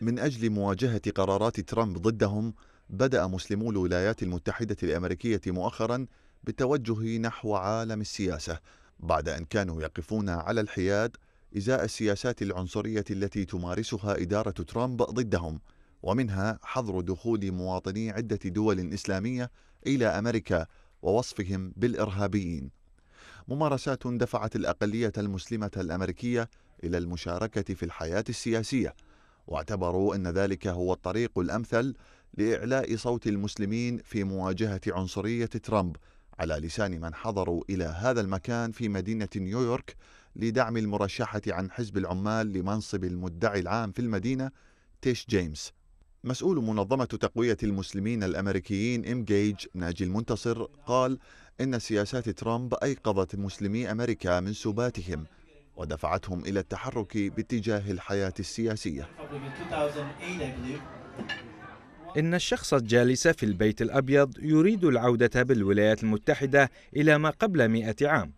من أجل مواجهة قرارات ترامب ضدهم بدأ مسلمو الولايات المتحدة الأمريكية مؤخرا بالتوجه نحو عالم السياسة بعد أن كانوا يقفون على الحياد إزاء السياسات العنصرية التي تمارسها إدارة ترامب ضدهم ومنها حظر دخول مواطني عدة دول إسلامية إلى أمريكا ووصفهم بالإرهابيين ممارسات دفعت الأقلية المسلمة الأمريكية إلى المشاركة في الحياة السياسية واعتبروا أن ذلك هو الطريق الأمثل لإعلاء صوت المسلمين في مواجهة عنصرية ترامب على لسان من حضروا إلى هذا المكان في مدينة نيويورك لدعم المرشحة عن حزب العمال لمنصب المدعي العام في المدينة تيش جيمس مسؤول منظمة تقوية المسلمين الأمريكيين ام جيج ناجي المنتصر قال إن سياسات ترامب أيقظت مسلمي أمريكا من سباتهم ودفعتهم إلى التحرك باتجاه الحياة السياسية إن الشخص الجالس في البيت الأبيض يريد العودة بالولايات المتحدة إلى ما قبل مئة عام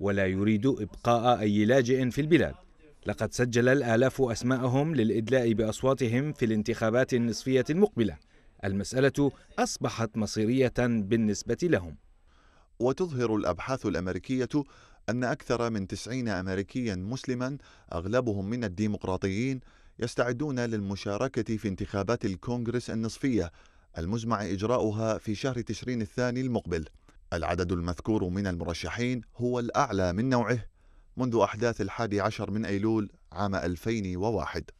ولا يريد إبقاء أي لاجئ في البلاد لقد سجل الآلاف أسماءهم للإدلاء بأصواتهم في الانتخابات النصفية المقبلة المسألة أصبحت مصيرية بالنسبة لهم وتظهر الأبحاث الأمريكية أن أكثر من 90 أمريكيا مسلما أغلبهم من الديمقراطيين يستعدون للمشاركة في انتخابات الكونغرس النصفية المزمع إجراؤها في شهر تشرين الثاني المقبل العدد المذكور من المرشحين هو الأعلى من نوعه منذ أحداث الحادي عشر من أيلول عام 2001